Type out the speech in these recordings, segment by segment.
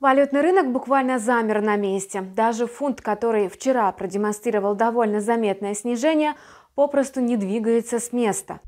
Валютный рынок буквально замер на месте. Даже фунт, который вчера продемонстрировал довольно заметное снижение, попросту не двигается с места.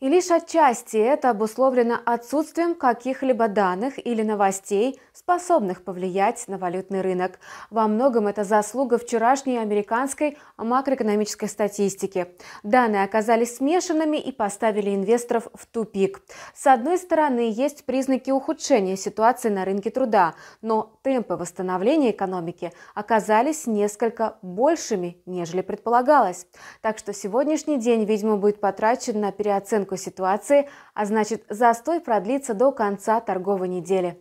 И лишь отчасти это обусловлено отсутствием каких-либо данных или новостей, способных повлиять на валютный рынок. Во многом это заслуга вчерашней американской макроэкономической статистики. Данные оказались смешанными и поставили инвесторов в тупик. С одной стороны, есть признаки ухудшения ситуации на рынке труда, но темпы восстановления экономики оказались несколько большими, нежели предполагалось. Так что сегодняшний день, видимо, будет потрачен на переоценку динамику ситуации, а значит застой продлится до конца торговой недели.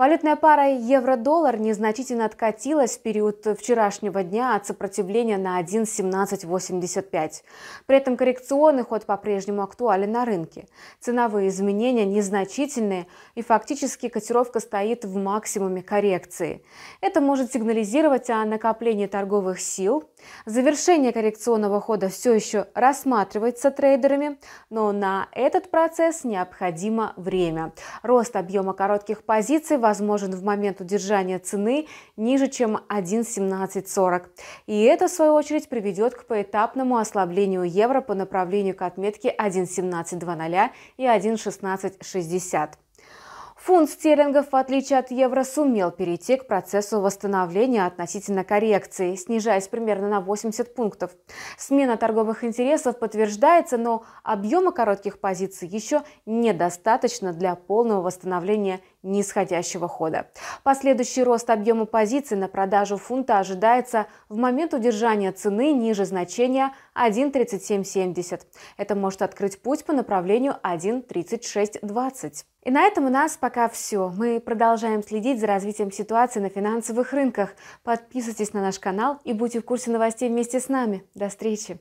Валютная пара евро-доллар незначительно откатилась в период вчерашнего дня от сопротивления на 1.1785. При этом коррекционный ход по-прежнему актуален на рынке. Ценовые изменения незначительные и фактически котировка стоит в максимуме коррекции. Это может сигнализировать о накоплении торговых сил. Завершение коррекционного хода все еще рассматривается трейдерами, но на этот процесс необходимо время. Рост объема коротких позиций в возможен в момент удержания цены ниже, чем 1.1740. И это, в свою очередь, приведет к поэтапному ослаблению евро по направлению к отметке 1.1720 и 1.1660. Фунт стерлингов, в отличие от евро, сумел перейти к процессу восстановления относительно коррекции, снижаясь примерно на 80 пунктов. Смена торговых интересов подтверждается, но объема коротких позиций еще недостаточно для полного восстановления нисходящего хода. Последующий рост объема позиций на продажу фунта ожидается в момент удержания цены ниже значения 1.3770. Это может открыть путь по направлению 1.3620. И на этом у нас пока все. Мы продолжаем следить за развитием ситуации на финансовых рынках. Подписывайтесь на наш канал и будьте в курсе новостей вместе с нами. До встречи!